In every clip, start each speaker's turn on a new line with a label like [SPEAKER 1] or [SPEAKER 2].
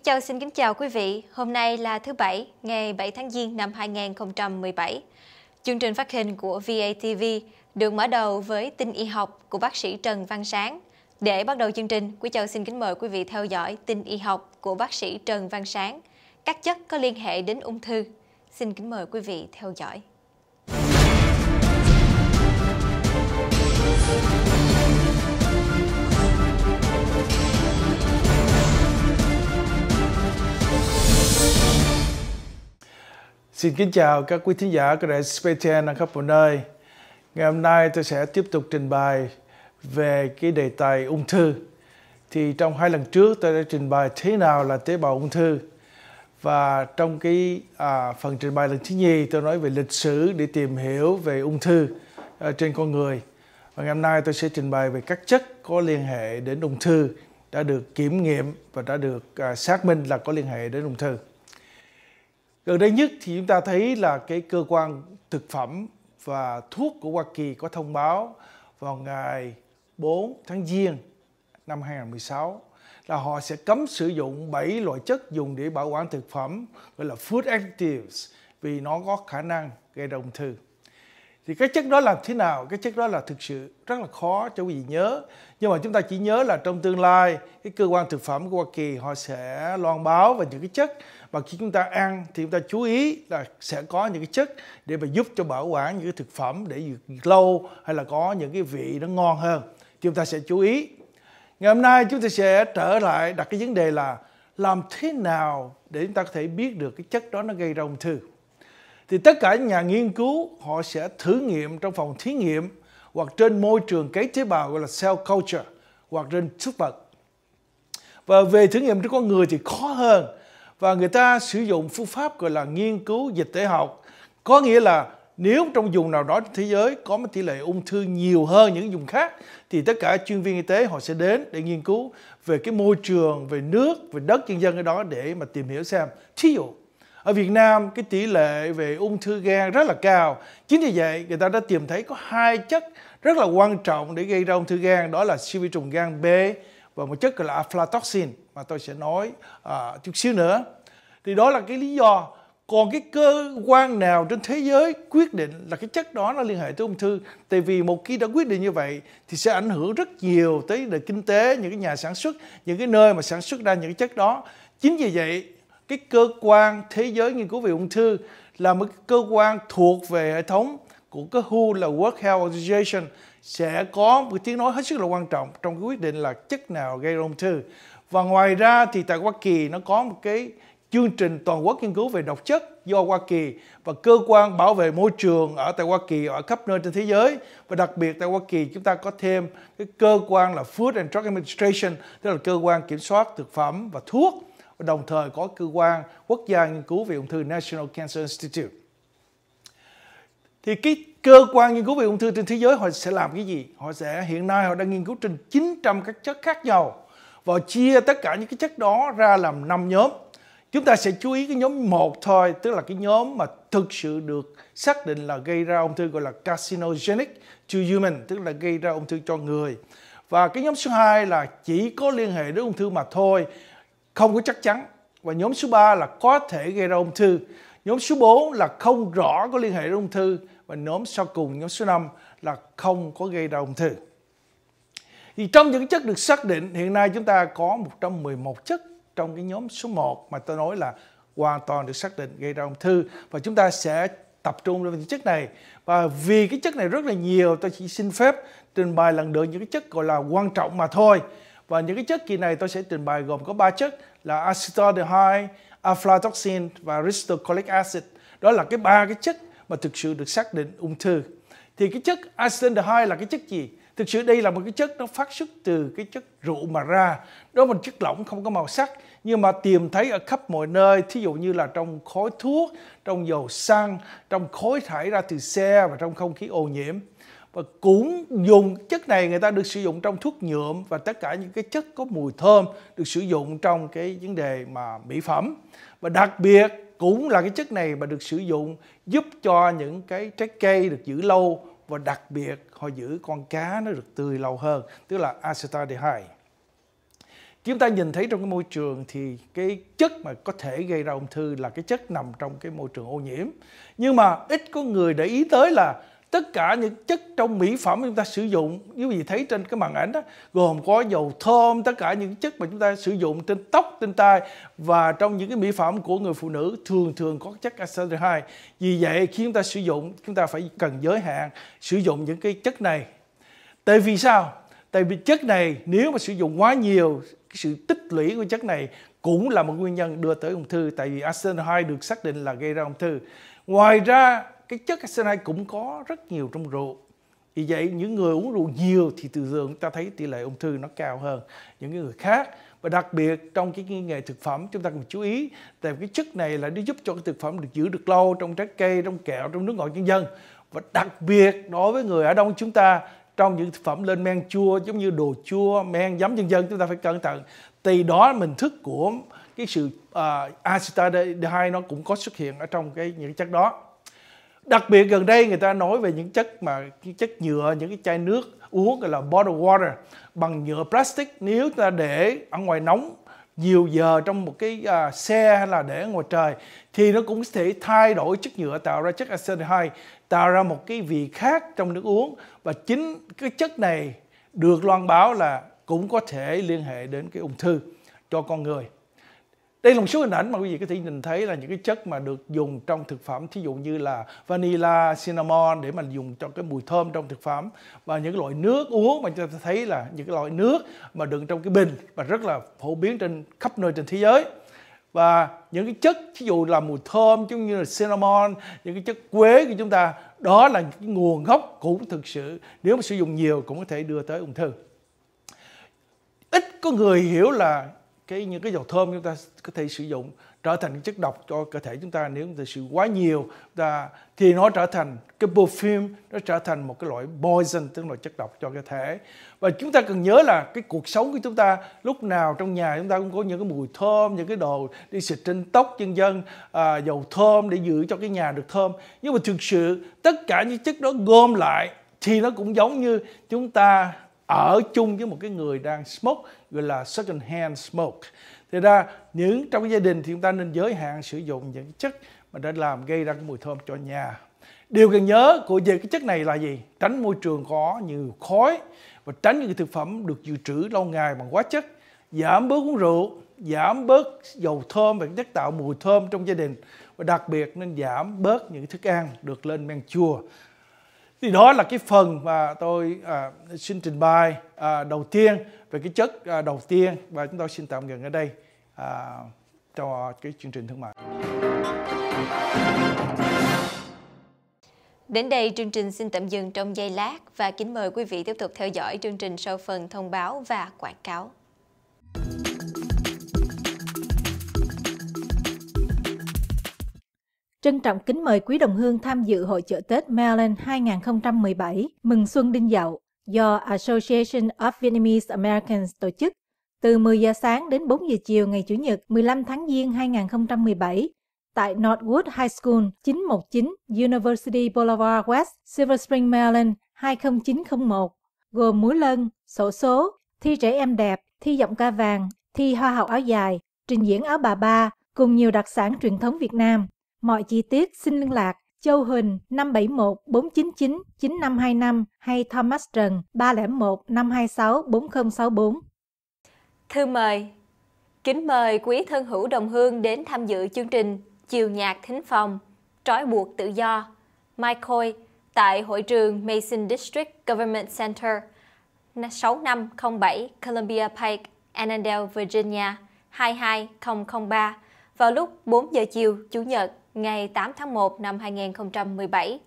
[SPEAKER 1] Mỹ Châu xin kính chào quý vị. Hôm nay là thứ Bảy, ngày 7 tháng Giêng năm 2017. Chương trình phát hình của VATV được mở đầu với tin y học của bác sĩ Trần Văn Sáng. Để bắt đầu chương trình, Quý Châu xin kính mời quý vị theo dõi tin y học của bác sĩ Trần Văn Sáng. Các chất có liên hệ đến ung thư. Xin kính mời quý vị theo dõi.
[SPEAKER 2] Xin kính chào các quý thính giả của đài Spatial ở khắp mọi nơi. Ngày hôm nay tôi sẽ tiếp tục trình bày về cái đề tài ung thư. Thì trong hai lần trước tôi đã trình bày thế nào là tế bào ung thư. Và trong cái à, phần trình bày lần thứ nhì tôi nói về lịch sử để tìm hiểu về ung thư à, trên con người. Và ngày hôm nay tôi sẽ trình bày về các chất có liên hệ đến ung thư đã được kiểm nghiệm và đã được à, xác minh là có liên hệ đến ung thư. Gần đây nhất thì chúng ta thấy là cái cơ quan thực phẩm và thuốc của Hoa Kỳ có thông báo vào ngày 4 tháng Giêng năm 2016 là họ sẽ cấm sử dụng 7 loại chất dùng để bảo quản thực phẩm gọi là food additives vì nó có khả năng gây ung thư thì cái chất đó làm thế nào cái chất đó là thực sự rất là khó cho quý vị nhớ nhưng mà chúng ta chỉ nhớ là trong tương lai cái cơ quan thực phẩm của hoa kỳ họ sẽ loan báo về những cái chất mà khi chúng ta ăn thì chúng ta chú ý là sẽ có những cái chất để mà giúp cho bảo quản những cái thực phẩm để được lâu hay là có những cái vị nó ngon hơn thì chúng ta sẽ chú ý ngày hôm nay chúng ta sẽ trở lại đặt cái vấn đề là làm thế nào để chúng ta có thể biết được cái chất đó nó gây ra ung thư thì tất cả nhà nghiên cứu họ sẽ thử nghiệm trong phòng thí nghiệm hoặc trên môi trường cấy tế bào gọi là cell culture hoặc trên súc vật. Và về thử nghiệm trên con người thì khó hơn và người ta sử dụng phương pháp gọi là nghiên cứu dịch tễ học. Có nghĩa là nếu trong vùng nào đó trên thế giới có một tỷ lệ ung thư nhiều hơn những vùng khác thì tất cả chuyên viên y tế họ sẽ đến để nghiên cứu về cái môi trường, về nước, về đất nhân dân ở đó để mà tìm hiểu xem. Thí dụ ở Việt Nam cái tỷ lệ về ung thư gan rất là cao chính vì vậy người ta đã tìm thấy có hai chất rất là quan trọng để gây ra ung thư gan đó là siêu vi trùng gan B và một chất gọi là aflatoxin mà tôi sẽ nói à, chút xíu nữa thì đó là cái lý do còn cái cơ quan nào trên thế giới quyết định là cái chất đó nó liên hệ tới ung thư tại vì một khi đã quyết định như vậy thì sẽ ảnh hưởng rất nhiều tới nền kinh tế những cái nhà sản xuất những cái nơi mà sản xuất ra những cái chất đó chính vì vậy cái cơ quan thế giới nghiên cứu về ung thư là một cơ quan thuộc về hệ thống của cái WHO là World Health Organization sẽ có một tiếng nói hết sức là quan trọng trong cái quyết định là chất nào gây ung thư. Và ngoài ra thì tại Hoa Kỳ nó có một cái chương trình toàn quốc nghiên cứu về độc chất do Hoa Kỳ và cơ quan bảo vệ môi trường ở tại Hoa Kỳ ở khắp nơi trên thế giới và đặc biệt tại Hoa Kỳ chúng ta có thêm cái cơ quan là Food and Drug Administration tức là cơ quan kiểm soát thực phẩm và thuốc và đồng thời có cơ quan quốc gia nghiên cứu về ung thư National Cancer Institute. Thì cái cơ quan nghiên cứu về ung thư trên thế giới họ sẽ làm cái gì? Họ sẽ hiện nay họ đang nghiên cứu trên 900 các chất khác nhau và chia tất cả những cái chất đó ra làm 5 nhóm. Chúng ta sẽ chú ý cái nhóm một thôi, tức là cái nhóm mà thực sự được xác định là gây ra ung thư gọi là carcinogenic to human, tức là gây ra ung thư cho người. Và cái nhóm số 2 là chỉ có liên hệ đến ung thư mà thôi không có chắc chắn và nhóm số 3 là có thể gây ra ung thư nhóm số 4 là không rõ có liên hệ với ung thư và nhóm sau cùng nhóm số 5 là không có gây ra ung thư thì trong những chất được xác định hiện nay chúng ta có 111 chất trong cái nhóm số 1 mà tôi nói là hoàn toàn được xác định gây ra ung thư và chúng ta sẽ tập trung vào những chất này và vì cái chất này rất là nhiều tôi chỉ xin phép trình bày lần được những cái chất gọi là quan trọng mà thôi và những cái chất kỳ này tôi sẽ trình bày gồm có ba chất là acetaldehyde, aflatoxin và ristocolic acid. Đó là cái ba cái chất mà thực sự được xác định ung thư. Thì cái chất acetaldehyde là cái chất gì? Thực sự đây là một cái chất nó phát xuất từ cái chất rượu mà ra. Đó là một chất lỏng không có màu sắc nhưng mà tìm thấy ở khắp mọi nơi, thí dụ như là trong khói thuốc, trong dầu xăng, trong khói thải ra từ xe và trong không khí ô nhiễm và cũng dùng chất này người ta được sử dụng trong thuốc nhuộm và tất cả những cái chất có mùi thơm được sử dụng trong cái vấn đề mà mỹ phẩm và đặc biệt cũng là cái chất này mà được sử dụng giúp cho những cái trái cây được giữ lâu và đặc biệt họ giữ con cá nó được tươi lâu hơn tức là acetaldehyde chúng ta nhìn thấy trong cái môi trường thì cái chất mà có thể gây ra ung thư là cái chất nằm trong cái môi trường ô nhiễm nhưng mà ít có người để ý tới là tất cả những chất trong mỹ phẩm chúng ta sử dụng quý vị thấy trên cái màn ảnh đó gồm có dầu thơm tất cả những chất mà chúng ta sử dụng trên tóc trên tai và trong những cái mỹ phẩm của người phụ nữ thường thường có chất acetyl 2 vì vậy khi chúng ta sử dụng chúng ta phải cần giới hạn sử dụng những cái chất này tại vì sao tại vì chất này nếu mà sử dụng quá nhiều cái sự tích lũy của chất này cũng là một nguyên nhân đưa tới ung thư tại vì acetyl 2 được xác định là gây ra ung thư ngoài ra cái chất arsenal cũng có rất nhiều trong rượu vì vậy những người uống rượu nhiều thì từ chúng ta thấy tỷ lệ ung thư nó cao hơn những người khác và đặc biệt trong cái nghề thực phẩm chúng ta cần chú ý tại cái chất này là nó giúp cho cái thực phẩm được giữ được lâu trong trái cây trong kẹo trong nước ngọt nhân dân và đặc biệt đối với người ở đông chúng ta trong những thực phẩm lên men chua giống như đồ chua men giấm nhân dân chúng ta phải cẩn thận thì đó mình thức của cái sự uh, à, acetaldehyde nó cũng có xuất hiện ở trong cái những chất đó đặc biệt gần đây người ta nói về những chất mà những chất nhựa những cái chai nước uống gọi là bottled water bằng nhựa plastic nếu ta để ở ngoài nóng nhiều giờ trong một cái à, xe hay là để ngoài trời thì nó cũng sẽ thay đổi chất nhựa tạo ra chất acetaldehyde tạo ra một cái vị khác trong nước uống và chính cái chất này được loan báo là cũng có thể liên hệ đến cái ung thư cho con người đây là một số hình ảnh mà quý vị có thể nhìn thấy là những cái chất mà được dùng trong thực phẩm thí dụ như là vanilla cinnamon để mà dùng cho cái mùi thơm trong thực phẩm và những cái loại nước uống mà chúng ta thấy là những cái loại nước mà đựng trong cái bình và rất là phổ biến trên khắp nơi trên thế giới và những cái chất ví dụ là mùi thơm giống như là cinnamon những cái chất quế của chúng ta đó là cái nguồn gốc cũng thực sự nếu mà sử dụng nhiều cũng có thể đưa tới ung thư ít có người hiểu là cái những cái dầu thơm chúng ta có thể sử dụng trở thành chất độc cho cơ thể chúng ta nếu chúng ta sử quá nhiều ta thì nó trở thành cái perfume nó trở thành một cái loại poison tức là chất độc cho cơ thể và chúng ta cần nhớ là cái cuộc sống của chúng ta lúc nào trong nhà chúng ta cũng có những cái mùi thơm những cái đồ đi xịt trên tóc chân dân à, dầu thơm để giữ cho cái nhà được thơm nhưng mà thực sự tất cả những chất đó gom lại thì nó cũng giống như chúng ta ở chung với một cái người đang smoke gọi là second hand smoke thì ra những trong cái gia đình thì chúng ta nên giới hạn sử dụng những chất mà đã làm gây ra cái mùi thơm cho nhà điều cần nhớ của về cái chất này là gì tránh môi trường có nhiều khói và tránh những thực phẩm được dự trữ lâu ngày bằng hóa chất giảm bớt uống rượu giảm bớt dầu thơm và chất tạo mùi thơm trong gia đình và đặc biệt nên giảm bớt những thức ăn được lên men chua thì đó là cái phần mà tôi à, xin trình bày à, đầu tiên về cái chất à, đầu tiên và chúng tôi xin tạm dừng ở đây à, cho cái chương trình thương mại.
[SPEAKER 1] Đến đây chương trình xin tạm dừng trong giây lát và kính mời quý vị tiếp tục theo dõi chương trình sau phần thông báo và quảng cáo.
[SPEAKER 3] Trân trọng kính mời quý đồng hương tham dự hội chợ Tết Maryland 2017 Mừng Xuân Đinh Dậu do Association of Vietnamese Americans tổ chức từ 10 giờ sáng đến 4 giờ chiều ngày Chủ nhật 15 tháng Giêng 2017 tại Northwood High School 919 University Boulevard West, Silver Spring, Maryland 20901, gồm múa lân, sổ số, thi trẻ em đẹp, thi giọng ca vàng, thi hoa hậu áo dài, trình diễn áo bà ba cùng nhiều đặc sản truyền thống Việt Nam. Mọi chi tiết xin liên lạc Châu Huỳnh 571 499 9525 hay Thomas Trần 301 526 4064.
[SPEAKER 1] Thư mời Kính mời quý thân hữu đồng hương đến tham dự chương trình Chiều nhạc thính phòng Trói buộc tự do Mai Khôi tại hội trường Mason District Government Center 6507 Columbia Pike, Annandale, Virginia 22003 vào lúc 4 giờ chiều Chủ nhật ngày 8 tháng 1 năm 2017.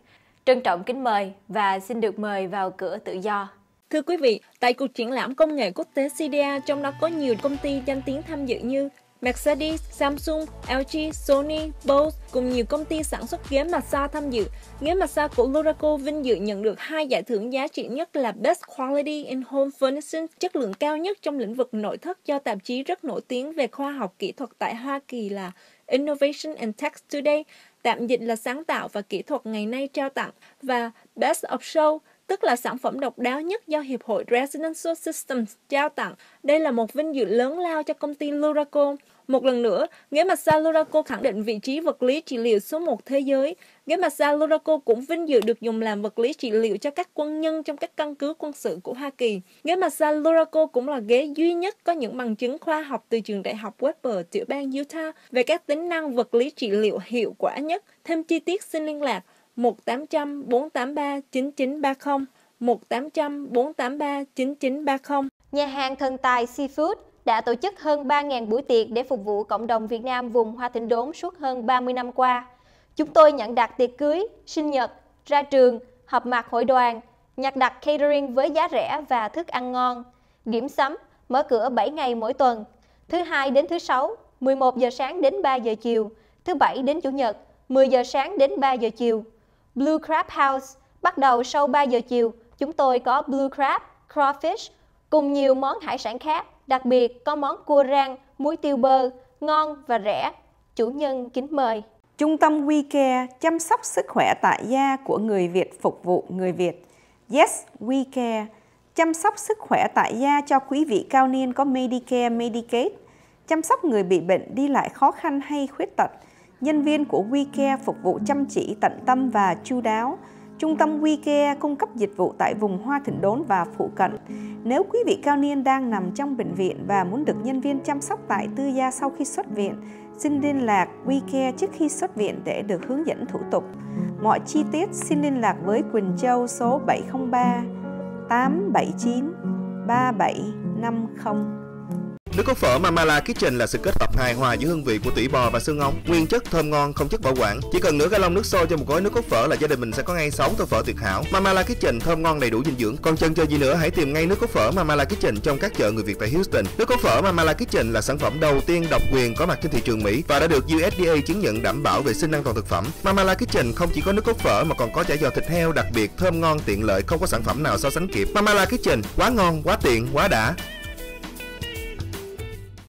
[SPEAKER 1] Trân trọng kính mời và xin được mời vào cửa tự do.
[SPEAKER 3] Thưa quý vị, tại cuộc triển lãm công nghệ quốc tế CDA trong đó có nhiều công ty danh tiếng tham dự như Mercedes, Samsung, LG, Sony, Bose cùng nhiều công ty sản xuất ghế massage tham dự. Ghế massage của Luraco vinh dự nhận được hai giải thưởng giá trị nhất là Best Quality in Home Furnishing, chất lượng cao nhất trong lĩnh vực nội thất do tạp chí rất nổi tiếng về khoa học kỹ thuật tại Hoa Kỳ là Innovation and Tech Today, tạm dịch là sáng tạo và kỹ thuật ngày nay trao tặng, và Best of Show, tức là sản phẩm độc đáo nhất do Hiệp hội Residential Systems trao tặng. Đây là một vinh dự lớn lao cho công ty Luraco. Một lần nữa, ghế massage Luraco khẳng định vị trí vật lý trị liệu số 1 thế giới. Ghế massage Luraco cũng vinh dự được dùng làm vật lý trị liệu cho các quân nhân trong các căn cứ quân sự của Hoa Kỳ. Ghế massage Luraco cũng là ghế duy nhất có những bằng chứng khoa học từ trường đại học Weber tiểu bang Utah về các tính năng vật lý trị liệu hiệu quả nhất. Thêm chi tiết xin liên lạc 1800 483 9930
[SPEAKER 1] 1800 483 9930. Nhà hàng thần tài Seafood đã tổ chức hơn 3.000 buổi tiệc để phục vụ cộng đồng Việt Nam vùng Hoa Thịnh Đốn suốt hơn 30 năm qua. Chúng tôi nhận đặt tiệc cưới, sinh nhật, ra trường, họp mặt hội đoàn, nhặt đặt catering với giá rẻ và thức ăn ngon, điểm sắm, mở cửa 7 ngày mỗi tuần, thứ hai đến thứ sáu, 11 giờ sáng đến 3 giờ chiều, thứ bảy đến chủ nhật, 10 giờ sáng đến 3 giờ chiều. Blue Crab House bắt đầu sau 3 giờ chiều, chúng tôi có Blue Crab, Crawfish cùng nhiều món hải sản khác đặc biệt có món cua rang, muối tiêu bơ, ngon và rẻ. Chủ nhân kính mời.
[SPEAKER 3] Trung tâm WeCare chăm sóc sức khỏe tại gia của người Việt phục vụ người Việt. Yes, WeCare chăm sóc sức khỏe tại gia cho quý vị cao niên có Medicare, Medicaid, chăm sóc người bị bệnh đi lại khó khăn hay khuyết tật. Nhân viên của WeCare phục vụ chăm chỉ, tận tâm và chu đáo – Trung tâm WeCare cung cấp dịch vụ tại vùng Hoa Thịnh Đốn và phụ cận. Nếu quý vị cao niên đang nằm trong bệnh viện và muốn được nhân viên chăm sóc tại tư gia sau khi xuất viện, xin liên lạc WeCare trước khi xuất viện để được hướng dẫn thủ tục. Mọi chi tiết xin liên lạc với Quỳnh Châu số 703 879 3750. Nước cốt phở Mamala Kitchen là sự kết hợp hài hòa giữa hương vị của tủy bò và xương ống, nguyên chất thơm ngon, không chất bảo quản. Chỉ cần nửa galon nước sôi cho một gói nước cốt phở là gia đình mình sẽ có ngay 6 tô phở tuyệt hảo. Mamala Kitchen thơm ngon đầy đủ dinh dưỡng. Còn chân chơi gì nữa hãy tìm ngay nước cốt phở Mamala Kitchen trong các chợ người Việt tại Houston. Nước cốt phở Mamala Kitchen là sản phẩm đầu tiên độc quyền có mặt trên thị trường Mỹ và đã được USDA chứng nhận đảm bảo vệ sinh an toàn thực phẩm. Mamala Kitchen không chỉ có nước cốt phở mà còn có chả giò thịt heo đặc biệt thơm ngon tiện lợi không
[SPEAKER 1] có sản phẩm nào so sánh kịp. Mamala Kitchen quá ngon, quá tiện, quá đã.